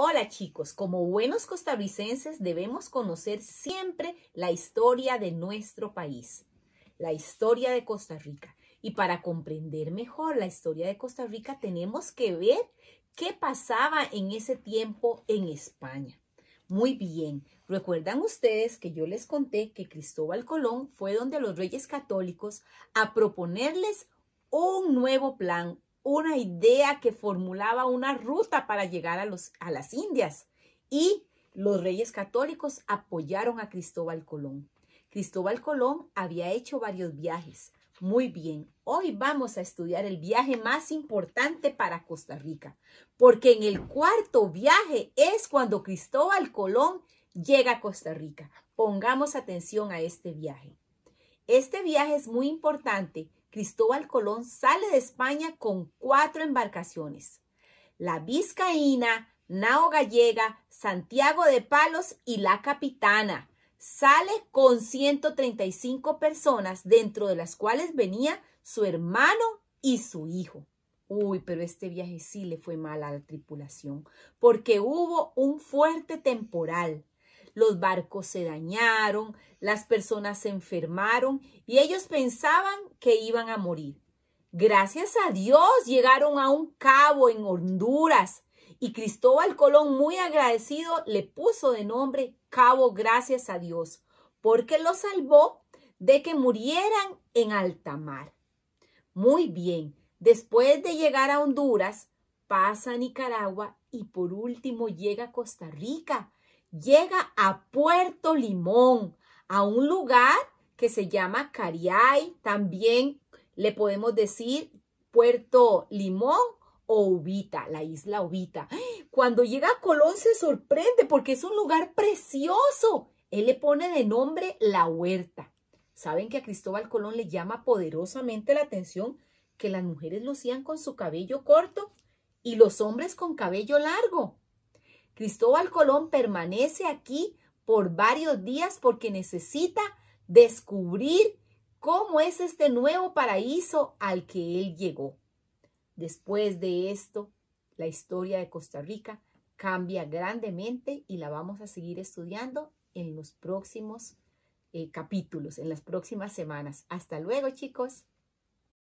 Hola chicos, como buenos costarricenses debemos conocer siempre la historia de nuestro país, la historia de Costa Rica. Y para comprender mejor la historia de Costa Rica tenemos que ver qué pasaba en ese tiempo en España. Muy bien, recuerdan ustedes que yo les conté que Cristóbal Colón fue donde los reyes católicos a proponerles un nuevo plan, una idea que formulaba una ruta para llegar a, los, a las Indias y los reyes católicos apoyaron a Cristóbal Colón. Cristóbal Colón había hecho varios viajes. Muy bien, hoy vamos a estudiar el viaje más importante para Costa Rica, porque en el cuarto viaje es cuando Cristóbal Colón llega a Costa Rica. Pongamos atención a este viaje. Este viaje es muy importante Cristóbal Colón sale de España con cuatro embarcaciones. La Vizcaína, Nao Gallega, Santiago de Palos y la Capitana. Sale con 135 personas, dentro de las cuales venía su hermano y su hijo. Uy, pero este viaje sí le fue mal a la tripulación, porque hubo un fuerte temporal los barcos se dañaron, las personas se enfermaron y ellos pensaban que iban a morir. Gracias a Dios llegaron a un cabo en Honduras y Cristóbal Colón, muy agradecido, le puso de nombre Cabo Gracias a Dios, porque lo salvó de que murieran en alta mar. Muy bien, después de llegar a Honduras, pasa a Nicaragua y por último llega a Costa Rica, llega a Puerto Limón, a un lugar que se llama Cariay, también le podemos decir Puerto Limón o Ubita, la isla Ubita. Cuando llega a Colón se sorprende porque es un lugar precioso. Él le pone de nombre la huerta. Saben que a Cristóbal Colón le llama poderosamente la atención que las mujeres lucían con su cabello corto y los hombres con cabello largo. Cristóbal Colón permanece aquí por varios días porque necesita descubrir cómo es este nuevo paraíso al que él llegó. Después de esto, la historia de Costa Rica cambia grandemente y la vamos a seguir estudiando en los próximos eh, capítulos, en las próximas semanas. Hasta luego, chicos.